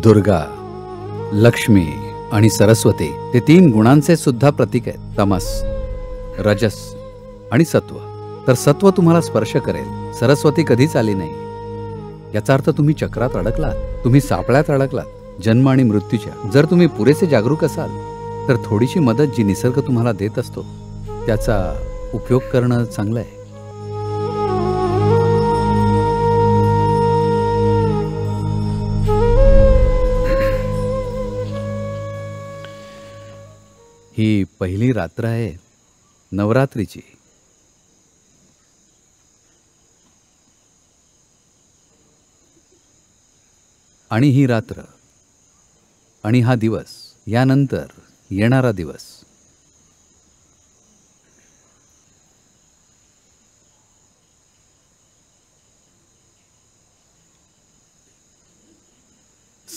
दुर्गा लक्ष्मी आणि सरस्वती ते तीन गुणांचे सुद्धा प्रतीक आहेत तमस रजस आणि सत्व तर सत्व तुम्हाला स्पर्श करेल सरस्वती कधीच आली नाही याचा अर्थ तुम्ही चक्रात अडकलात तुम्ही सापळ्यात अडकलात जन्म आणि मृत्यूच्या जर तुम्ही पुरेसे जागरूक असाल तर थोडीशी मदत जी निसर्ग तुम्हाला देत असतो त्याचा उपयोग करणं चांगलं आहे ही पहिली रात्र आहे नवरात्रीची आणि ही रात्र आणि हा दिवस यानंतर येणारा दिवस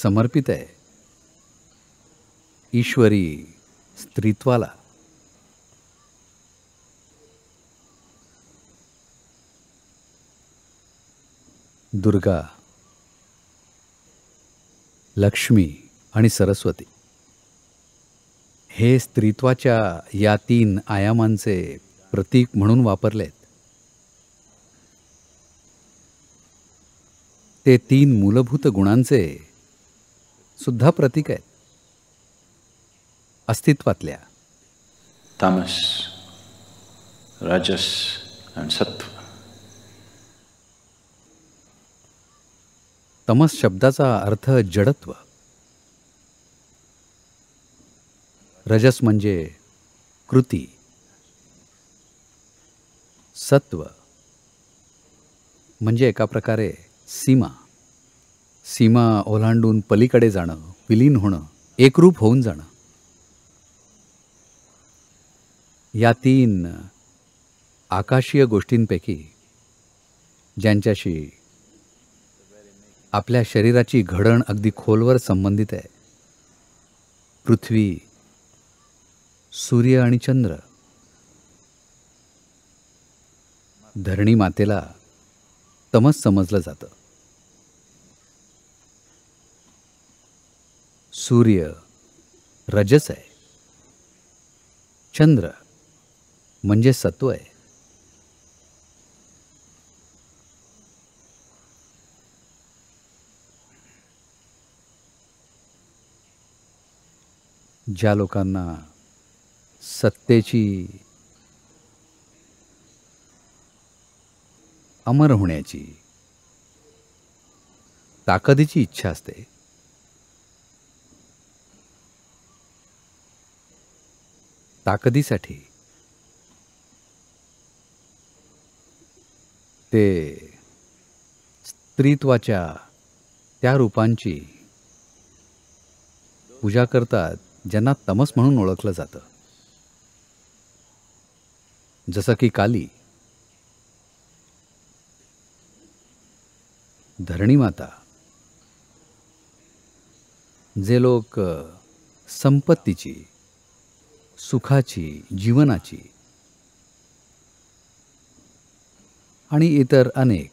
समर्पित आहे ईश्वरी स्त्रीत्वाला दुर्गा लक्ष्मी आणि सरस्वती हे स्त्रीत्वाच्या या तीन आयामांचे प्रतीक म्हणून वापरलेत ते तीन मूलभूत गुणांचे सुद्धा प्रतीक आहेत अस्तित्वातल्या तामस राजस आणि सत्व तमस शब्दाचा अर्थ जडत्व रजस म्हणजे कृती सत्व म्हणजे एका प्रकारे सीमा सीमा ओलांडून पलीकडे जाणं विलीन होणं एकरूप होऊन जाणं या तीन आकाशीय गोष्टींपैकी ज्यांच्याशी आपल्या शरीराची घडण अगदी खोलवर संबंधित आहे पृथ्वी सूर्य आणि चंद्र धरणी मातेला तमस समजलं जातं सूर्य रजस आहे चंद्र म्हणजे सत्व आहे ज्या लोकांना सत्तेची अमर होण्याची ताकदीची इच्छा असते ताकदीसाठी ते स्त्रीत्वाच्या त्या रूपांची पूजा करतात ज्यांना तमस म्हणून ओळखलं जातं जसं की काली धरणी माता जे लोक संपत्तीची सुखाची जीवनाची आणि इतर अनेक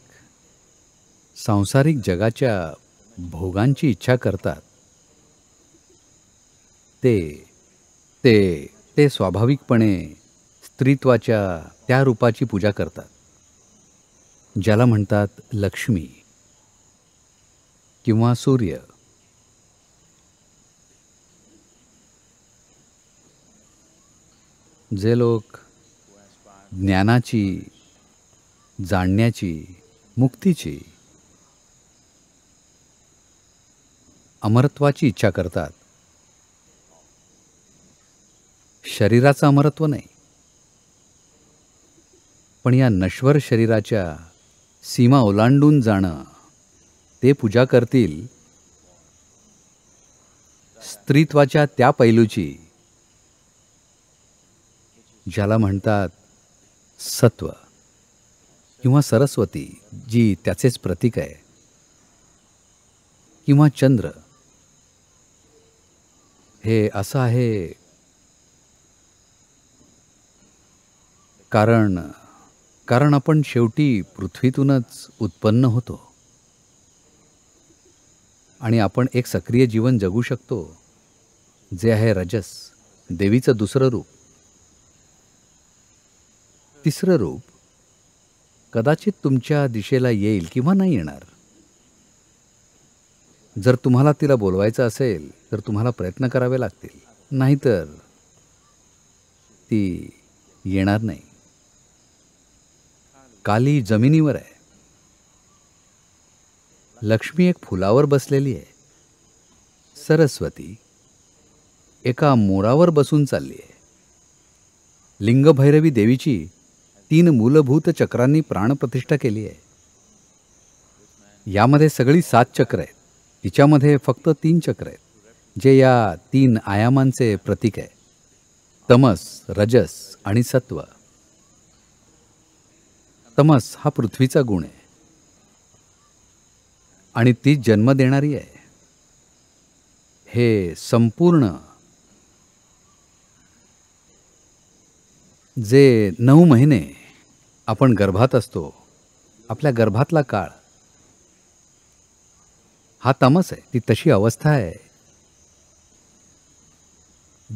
सांसारिक जगाच्या भोगांची इच्छा करतात ते ते ते स्वाभाविकपणे स्त्रीत्वाच्या त्या रूपाची पूजा करतात ज्याला म्हणतात लक्ष्मी किंवा सूर्य जे लोक ज्ञानाची जाणण्याची मुक्तीची अमरत्वाची इच्छा करतात शरीराचं अमरत्व नाही पण या नश्वर शरीराच्या सीमा ओलांडून जाणं ते पूजा करतील स्त्रीत्वाच्या त्या पैलूची ज्याला म्हणतात सत्व किंवा सरस्वती जी त्याचेच प्रतीक आहे किंवा चंद्र हे असं आहे कारण कारण आपण शेवटी पृथ्वीतूनच उत्पन्न होतो आणि आपण एक सक्रिय जीवन जगू शकतो जे आहे रजस देवीचं दुसरं रूप तिसरं रूप कदाचित तुमच्या दिशेला येईल किंवा नाही येणार जर तुम्हाला तिला बोलवायचं असेल तर तुम्हाला प्रयत्न करावे लागतील नाहीतर ती येणार नाही काली जमिनीवर आहे लक्ष्मी एक फुलावर बसलेली आहे सरस्वती एका मोरावर बसून चालली आहे लिंगभैरवी देवीची तीन मूलभूत चक्रांनी प्राणप्रतिष्ठा केली आहे यामध्ये सगळी सात चक्र आहेत तिच्यामध्ये फक्त तीन चक्र आहेत जे या तीन आयामांचे प्रतीक आहे तमस रजस आणि सत्व तमस हा पृथ्वीचा गुण आहे आणि ती जन्म देणारी आहे हे संपूर्ण जे नऊ महिने आपण गर्भात असतो आपल्या गर्भातला काळ हा तमस आहे ती तशी अवस्था आहे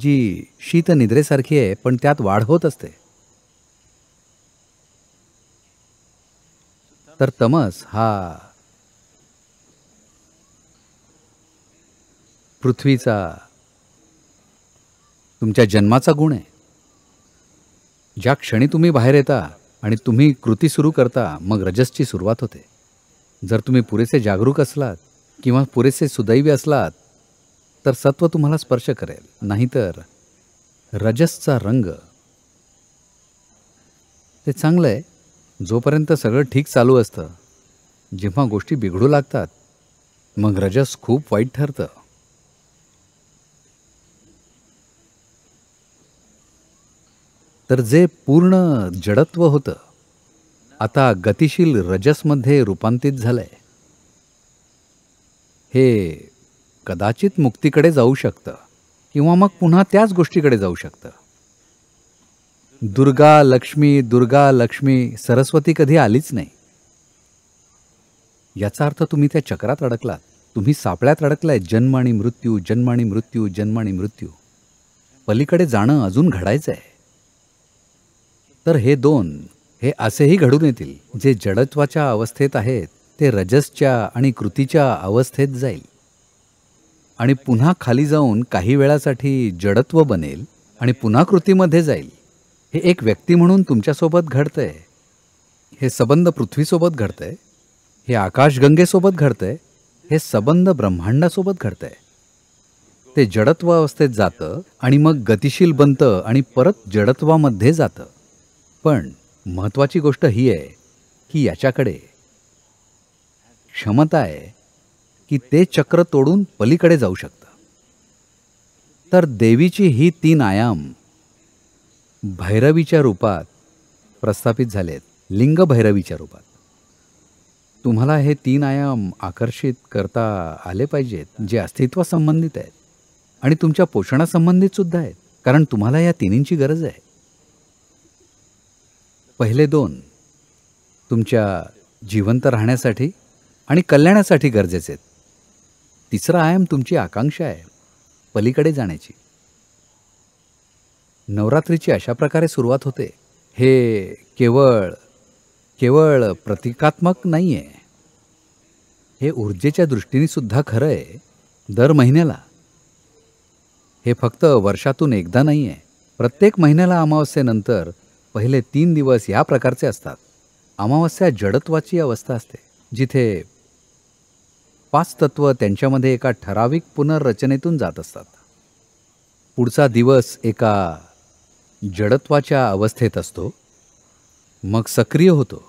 जी शीत निद्रेसारखी आहे पण त्यात वाढ होत असते तर तमस हा पृथ्वीचा तुमच्या जन्माचा गुण आहे ज्या क्षणी तुम्ही बाहेर येता आणि तुम्ही कृती सुरू करता मग रजसची सुरुवात होते जर तुम्ही पुरेसे जागरूक असलात किंवा पुरेसे सुदैवी असलात तर सत्व तुम्हाला स्पर्श करेल नाहीतर रजसचा रंग ते चांगलं आहे जोपर्यंत सगळं ठीक चालू असतं जेव्हा गोष्टी बिघडू लागतात मग रजस खूप वाईट ठरतं तर जे पूर्ण जडत्व होतं आता गतिशील रजसमध्ये रूपांतरित झालंय हे कदाचित मुक्तीकडे जाऊ शकतं किंवा मग पुन्हा त्याच गोष्टीकडे जाऊ शकतं दुर्गा लक्ष्मी दुर्गा लक्ष्मी सरस्वती कधी आलीच नाही याचा अर्थ तुम्ही त्या चक्रात अडकलात तुम्ही सापळ्यात अडकलाय जन्म आणि मृत्यू जन्म आणि मृत्यू जन्म आणि मृत्यू पलीकडे जाणं अजून घडायचं आहे तर हे दोन हे असेही घडून येतील जे जडत्वाच्या अवस्थेत आहेत ते रजसच्या आणि कृतीच्या अवस्थेत जाईल आणि पुन्हा खाली जाऊन काही वेळासाठी जडत्व बनेल आणि पुन्हा कृतीमध्ये जाईल हे एक व्यक्ती म्हणून तुमच्यासोबत घडतंय हे सबंध पृथ्वीसोबत घडतंय हे आकाशगंगेसोबत घडतंय हे सबंध ब्रह्मांडासोबत घडतंय ते जडत्व अवस्थेत जातं आणि मग गतिशील बनतं आणि परत जडत्वामध्ये जातं पण महत्त्वाची गोष्ट ही आहे की याच्याकडे क्षमता आहे की ते चक्र तोडून पलीकडे जाऊ शकतं तर देवीची ही तीन आयाम भैरवीच्या रूपात प्रस्थापित झालेत लिंग भैरवीच्या रूपात तुम्हाला हे तीन आयाम आकर्षित करता आले पाहिजेत जे अस्तित्वासंबंधित आहेत आणि तुमच्या पोषणासंबंधित सुद्धा आहेत कारण तुम्हाला या तिन्हींची गरज आहे पहिले दोन तुमच्या जिवंत राहण्यासाठी आणि कल्याणासाठी गरजेचे आहेत तिसरा आयाम तुमची आकांक्षा आहे पलीकडे जाण्याची नवरात्रीची अशा प्रकारे सुरुवात होते हे केवळ केवळ प्रतिकात्मक नाही आहे हे ऊर्जेच्या दृष्टीने सुद्धा खरं आहे दर महिन्याला हे फक्त वर्षातून एकदा नाही आहे प्रत्येक महिन्याला अमावस्येनंतर पहिले तीन दिवस या प्रकारचे असतात अमावस्या जडत्वाची अवस्था असते जिथे पाच तत्व त्यांच्यामध्ये एका ठराविक पुनर्रचनेतून जात असतात पुढचा दिवस एका जडत्वाच्या अवस्थेत असतो मग सक्रिय होतो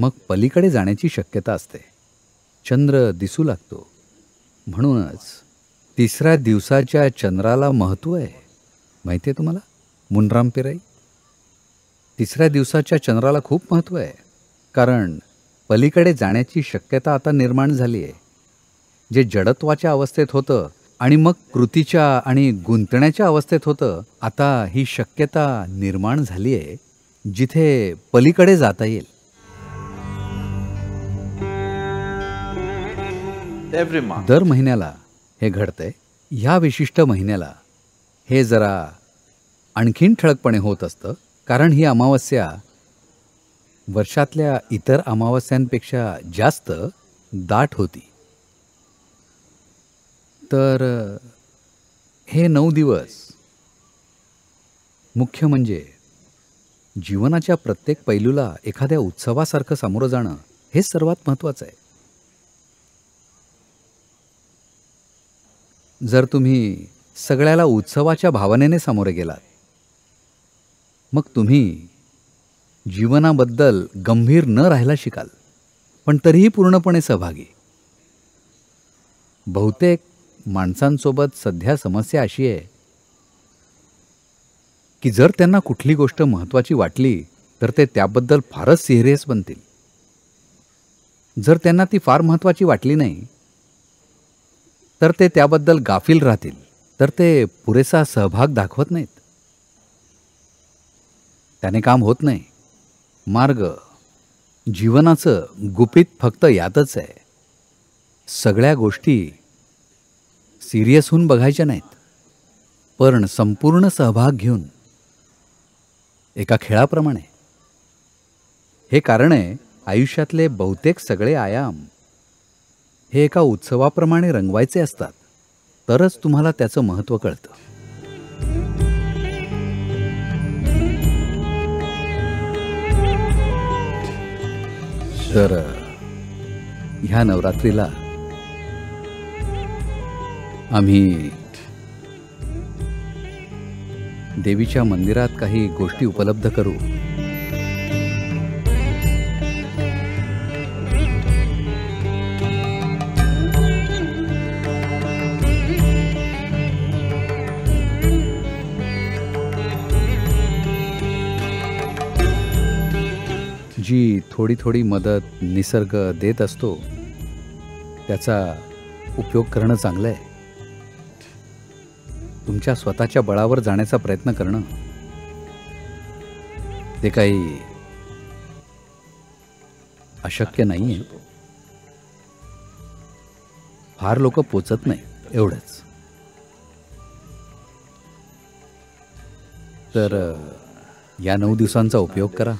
मग पलीकडे जाण्याची शक्यता असते चंद्र दिसू लागतो म्हणूनच तिसऱ्या दिवसाच्या चंद्राला महत्त्व आहे माहिती आहे तुम्हाला मुनराम पिराई तिसऱ्या दिवसाच्या चंद्राला खूप महत्त्व आहे कारण पलीकडे जाण्याची शक्यता आता निर्माण झाली आहे जे जडत्वाच्या अवस्थेत होतं आणि मग कृतीच्या आणि गुंतण्याच्या अवस्थेत होतं आता ही शक्यता निर्माण झाली आहे जिथे पलीकडे जाता येईल दर महिन्याला हे घडतंय ह्या विशिष्ट महिन्याला हे जरा आणखीन ठळकपणे होत असतं कारण ही अमावस्या वर्षातल्या इतर अमावस्यांपेक्षा जास्त दाट होती तर हे नऊ दिवस मुख्य म्हणजे जीवनाच्या प्रत्येक पैलूला एखाद्या उत्सवासारखं सामोरं जाणं हे सर्वात महत्त्वाचं आहे जर तुम्ही सगळ्याला उत्सवाच्या भावनेने सामोरे गेलात मग तुम्ही जीवनाबद्दल गंभीर न राहायला शिकाल पण तरीही पूर्णपणे सहभागी बहुतेक माणसांसोबत सध्या समस्या अशी आहे की जर त्यांना कुठली गोष्ट महत्त्वाची वाटली तर ते त्याबद्दल फारच सिरियस बनतील जर त्यांना ती फार महत्त्वाची वाटली नाही तर ते त्याबद्दल गाफील राहतील तर ते पुरेसा सहभाग दाखवत नाहीत त्याने काम होत नाही मार्ग जीवनाचं गुपित फक्त यातच आहे सगळ्या गोष्टी सिरियस होऊन बघायच्या नाहीत पण संपूर्ण सहभाग घेऊन एका खेळाप्रमाणे हे कारण आहे आयुष्यातले बहुतेक सगळे आयाम हे एका उत्सवाप्रमाणे रंगवायचे असतात तरच तुम्हाला त्याचं महत्त्व कळतं तर ह्या नवरात्रीला आम्ही देवीच्या मंदिरात काही गोष्टी उपलब्ध करू जी थोडी थोडी मदत निसर्ग देत असतो त्याचा उपयोग करणं चांगलं आहे तुमच्या स्वतःच्या बळावर जाण्याचा प्रयत्न करणं ते काही अशक्य नाही आहे फार लोक पोचत नाही एवढंच तर या नऊ दिवसांचा उपयोग करा